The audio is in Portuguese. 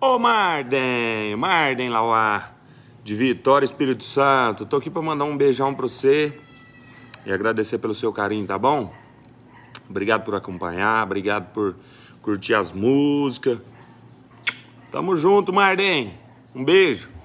Ô Marden, Marden Lauá, de Vitória Espírito Santo, tô aqui para mandar um beijão para você e agradecer pelo seu carinho, tá bom? Obrigado por acompanhar, obrigado por curtir as músicas. Tamo junto, Marden. Um beijo.